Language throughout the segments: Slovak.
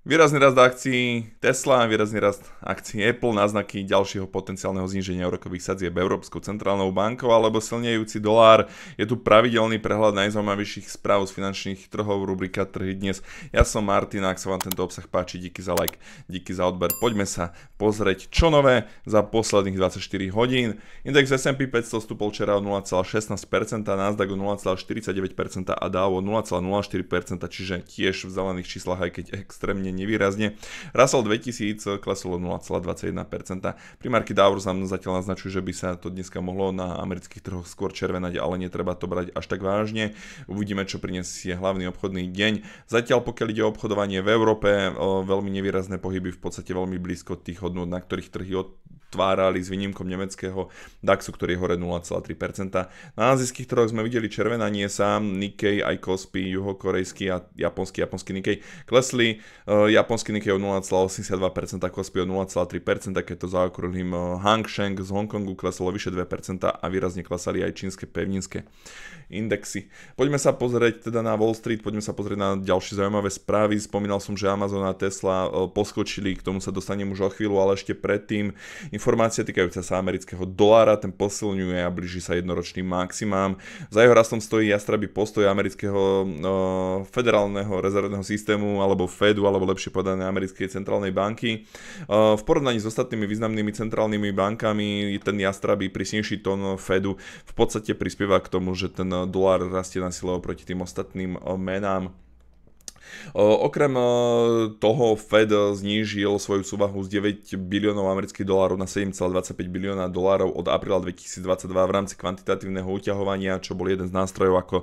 Výrazný rast akcií Tesla, výrazný rast akcií Apple, náznaky ďalšieho potenciálneho zníženia úrokových sadzieb Európskou centrálnou bankou alebo silnejúci dolár. Je tu pravidelný prehľad najzaujímavejších správ z finančných trhov, rubrika Trhy dnes. Ja som Martin, ak sa vám tento obsah páči, díky za like, díky za odber. Poďme sa pozrieť, čo nové za posledných 24 hodín. Index S&P 500 stúpol včera o 0,16%, Nasdaq o 0,49% a Dow o 0,04%, čiže tiež v zelených číslach, aj keď extrémne pomerne nevýrazne. Russell 2000 klesol 0,21%. Primárky Dow nám zatiaľ naznačujú, že by sa to dneska mohlo na amerických trhoch skôr červenať, ale netreba to brať až tak vážne. Uvidíme, čo prinesie hlavný obchodný deň. Zatiaľ, pokiaľ ide o obchodovanie v Európe, veľmi nevýrazné pohyby v podstate veľmi blízko tých hodnot, na ktorých trhy od stvárali s výnimkom nemeckého DAXu, ktorý je hore 0,3%. Na azijských trhoch sme videli červenanie sám Nikkei, aj Kospi, juhokorejský a japonský, japonský Nikkei klesli, e, japonský Nikkei o 0,82%, Kospi o 0,3%, keď to zaokrúhlim e, Hang Sheng z Hongkongu kleslo vyše 2% a výrazne klesali aj čínske pevninské indexy. Poďme sa pozrieť teda na Wall Street, poďme sa pozrieť na ďalšie zaujímavé správy. Spomínal som, že Amazon a Tesla e, poskočili, k tomu sa dostanem už o chvíľu, ale ešte predtým Informácie týkajúca sa amerického dolára, ten posilňuje a blíži sa jednoročným maximám. Za jeho rastom stojí jastrabý postoj amerického o, federálneho rezervného systému, alebo Fedu, alebo lepšie povedané americkej centrálnej banky. O, v porovnaní s ostatnými významnými centrálnymi bankami je ten jastrabý prísnejší tón Fedu v podstate prispieva k tomu, že ten dolár rastie na silo oproti tým ostatným menám. Okrem toho Fed znížil svoju súvahu z 9 biliónov amerických dolárov na 7,25 bilióna dolárov od apríla 2022 v rámci kvantitatívneho uťahovania, čo bol jeden z nástrojov, ako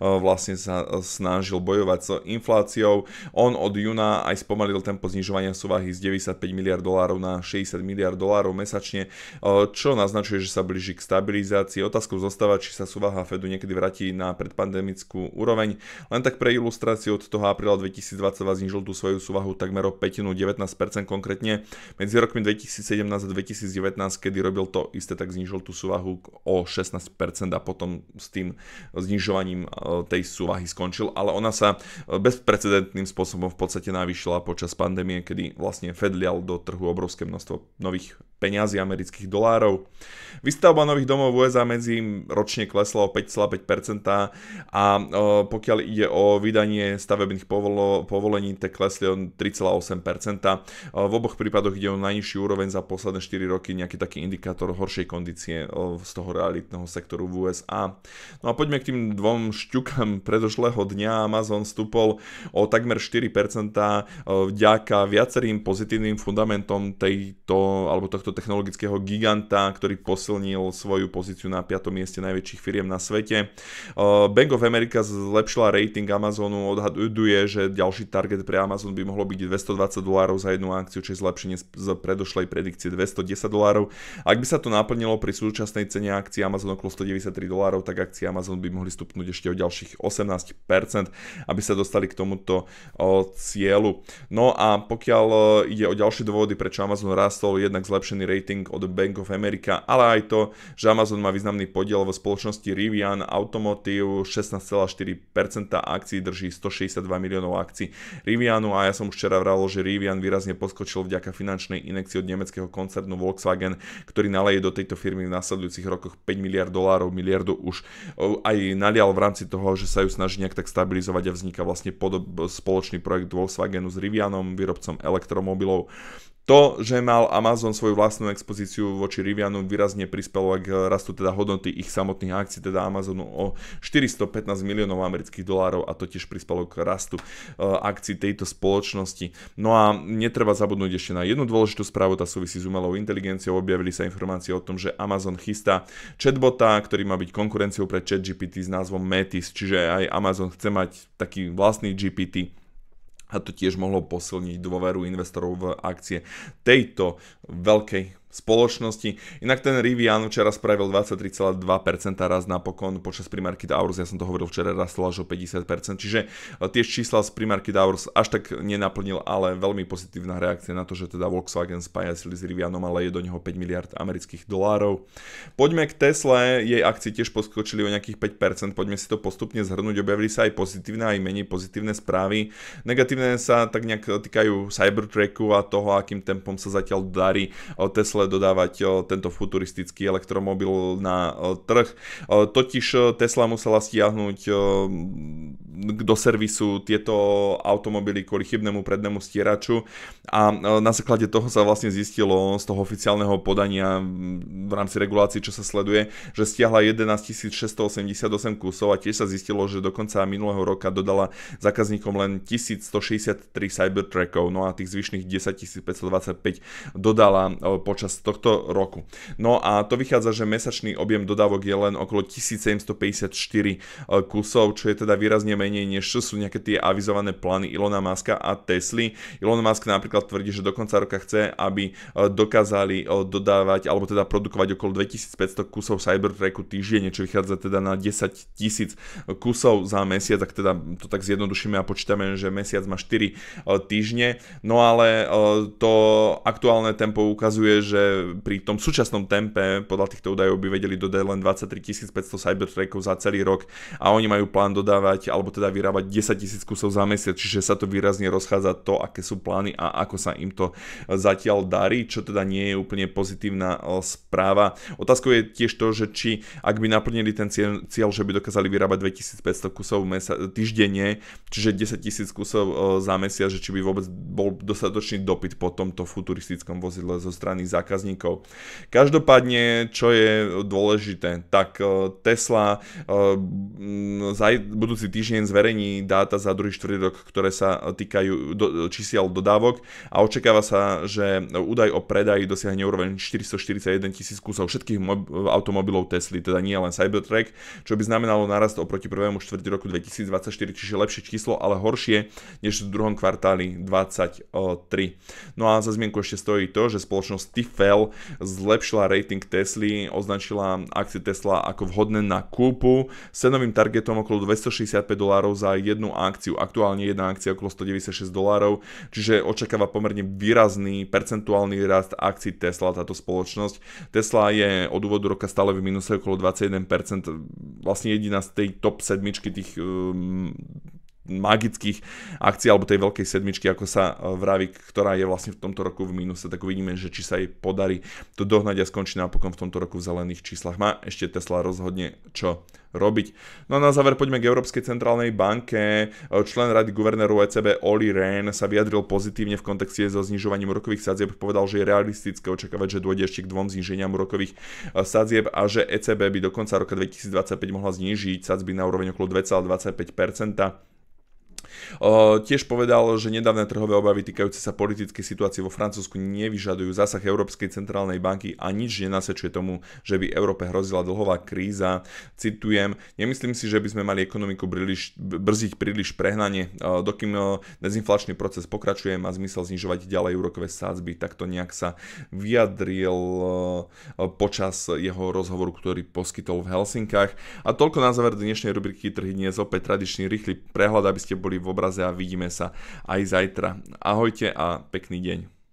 vlastne sa snažil bojovať s infláciou. On od júna aj spomalil tempo znižovania súvahy z 95 miliard dolárov na 60 miliard dolárov mesačne, čo naznačuje, že sa blíži k stabilizácii. Otázkou zostáva, či sa súvaha Fedu niekedy vráti na predpandemickú úroveň. Len tak pre ilustráciu od toho apríla apríla 2022 znižil tú svoju súvahu takmer o petinu 19%, konkrétne medzi rokmi 2017 a 2019, kedy robil to isté, tak znižil tú súvahu o 16% a potom s tým znižovaním e, tej súvahy skončil, ale ona sa e, bezprecedentným spôsobom v podstate navýšila počas pandémie, kedy vlastne Fed lial do trhu obrovské množstvo nových peňazí amerických dolárov. Výstavba nových domov v USA medzi ročne klesla o 5,5% a pokiaľ ide o vydanie stavebných povolo, povolení, tak klesli o 3,8%. V oboch prípadoch ide o najnižší úroveň za posledné 4 roky, nejaký taký indikátor horšej kondície z toho realitného sektoru v USA. No a poďme k tým dvom šťukám predošlého dňa. Amazon stúpol o takmer 4% vďaka viacerým pozitívnym fundamentom tejto, alebo tohto technologického giganta, ktorý posilnil svoju pozíciu na 5. mieste najväčších firiem na svete. Uh, Bank of America zlepšila rating Amazonu, odhaduje, že ďalší target pre Amazon by mohlo byť 220 dolárov za jednu akciu, čiže zlepšenie z predošlej predikcie 210 dolárov. Ak by sa to naplnilo pri súčasnej cene akcie Amazon okolo 193 dolárov, tak akcie Amazon by mohli stupnúť ešte o ďalších 18%, aby sa dostali k tomuto cieľu. No a pokiaľ e, ide o ďalšie dôvody, prečo Amazon rastol, jednak zlepšený výborný rating od Bank of America, ale aj to, že Amazon má významný podiel vo spoločnosti Rivian Automotive, 16,4% akcií drží 162 miliónov akcií Rivianu a ja som už včera vral, že Rivian výrazne poskočil vďaka finančnej inekcii od nemeckého koncernu Volkswagen, ktorý naleje do tejto firmy v nasledujúcich rokoch 5 miliard dolárov, miliardu už aj nalial v rámci toho, že sa ju snaží nejak tak stabilizovať a vzniká vlastne podob, spoločný projekt Volkswagenu s Rivianom, výrobcom elektromobilov. To, že mal Amazon svoju vlastnú expozíciu voči Rivianu, výrazne prispelo k eh, rastu teda hodnoty ich samotných akcií, teda Amazonu o 415 miliónov amerických dolárov a to tiež prispelo k rastu eh, akcií tejto spoločnosti. No a netreba zabudnúť ešte na jednu dôležitú správu, tá súvisí s umelou inteligenciou. Objavili sa informácie o tom, že Amazon chystá chatbota, ktorý má byť konkurenciou pre Chat GPT s názvom Metis, čiže aj Amazon chce mať taký vlastný GPT a to tiež mohlo posilniť dôveru investorov v akcie tejto veľkej spoločnosti. Inak ten Rivian včera spravil 23,2% raz napokon počas primarky Daurs, ja som to hovoril včera, rastol až o 50%, čiže e, tiež čísla z primarky Daurs až tak nenaplnil, ale veľmi pozitívna reakcia na to, že teda Volkswagen spája sily s Rivianom, ale je do neho 5 miliard amerických dolárov. Poďme k Tesle, jej akcie tiež poskočili o nejakých 5%, poďme si to postupne zhrnúť, objavili sa aj pozitívne, aj menej pozitívne správy. Negatívne sa tak nejak týkajú Cybertracku a toho, akým tempom sa zatiaľ darí e, Tesla stále dodávať tento futuristický elektromobil na trh. Totiž Tesla musela stiahnuť do servisu tieto automobily kvôli chybnému prednému stieraču a e, na základe toho sa vlastne zistilo z toho oficiálneho podania v rámci regulácií, čo sa sleduje, že stiahla 11 688 kusov a tiež sa zistilo, že do konca minulého roka dodala zákazníkom len 1163 Cybertrackov, no a tých zvyšných 10 525 dodala e, počas tohto roku. No a to vychádza, že mesačný objem dodávok je len okolo 1754 e, kusov, čo je teda výrazne menej, než čo sú nejaké tie avizované plány Ilona Maska a Tesly. Elon Musk napríklad tvrdí, že do konca roka chce, aby e, dokázali e, dodávať alebo teda produkovať okolo 2500 kusov Cybertracku týždenne, čo vychádza teda na 10 tisíc e, kusov za mesiac, ak teda to tak zjednodušíme a počítame, že mesiac má 4 týždne. No ale to aktuálne tempo ukazuje, že pri tom súčasnom tempe podľa týchto údajov by vedeli dodať len 23 500 Cybertrackov za celý rok a oni majú plán dodávať alebo teda vyrábať 10 tisíc kusov za mesiac, čiže sa to výrazne rozchádza to, aké sú plány a ako sa im to zatiaľ darí, čo teda nie je úplne pozitívna e, správa. Otázkou je tiež to, že či ak by naplnili ten cieľ, cieľ že by dokázali vyrábať 2500 kusov mesa, týždenne, čiže 10 tisíc kusov e, za mesiac, že či by vôbec bol dostatočný dopyt po tomto futuristickom vozidle zo strany zákazníkov. Každopádne, čo je dôležité, tak e, Tesla zaj, budúci týždeň zverejní dáta za druhý štvrtok, ktoré sa týkajú do, čísiel dodávok a očakáva sa, že údaj o predaji dosiahne úroveň 441 tisíc kusov všetkých automobilov Tesly, teda nie len Cybertruck, čo by znamenalo narast oproti prvému štvrti roku 2024, čiže lepšie číslo, ale horšie než v druhom kvartáli 23. No a za zmienku ešte stojí to, že spoločnosť Tifel zlepšila rating Tesly, označila akcie Tesla ako vhodné na kúpu s cenovým targetom tam okolo 265 dolárov za jednu akciu. Aktuálne jedna akcia okolo 196 dolárov, čiže očakáva pomerne výrazný percentuálny rast akcií Tesla táto spoločnosť. Tesla je od úvodu roka stále v minuse okolo 21%, vlastne jediná z tej top sedmičky tých um, magických akcií alebo tej veľkej sedmičky, ako sa e, vraví, ktorá je vlastne v tomto roku v mínuse, tak uvidíme, že či sa jej podarí to dohnať a skončí napokon v tomto roku v zelených číslach. Má ešte Tesla rozhodne čo robiť. No a na záver poďme k Európskej centrálnej banke. E, člen rady guvernéru ECB Oli Rehn sa vyjadril pozitívne v kontexte so znižovaním úrokových sadzieb. Povedal, že je realistické očakávať, že dôjde ešte k dvom zniženiam úrokových e, sadzieb a že ECB by do konca roka 2025 mohla znížiť sadzby na úroveň okolo 2,25 Tiež povedal, že nedávne trhové obavy týkajúce sa politickej situácie vo Francúzsku nevyžadujú zásah Európskej centrálnej banky a nič nenasvedčuje tomu, že by Európe hrozila dlhová kríza. Citujem, nemyslím si, že by sme mali ekonomiku príliš, brziť príliš prehnanie, dokým dezinflačný proces pokračuje, má zmysel znižovať ďalej úrokové sádzby, takto nejak sa vyjadril počas jeho rozhovoru, ktorý poskytol v Helsinkách. A toľko na záver dnešnej rubriky Trhy dnes opäť tradičný rýchly prehľad, aby ste boli v obraze a vidíme sa aj zajtra. Ahojte a pekný deň.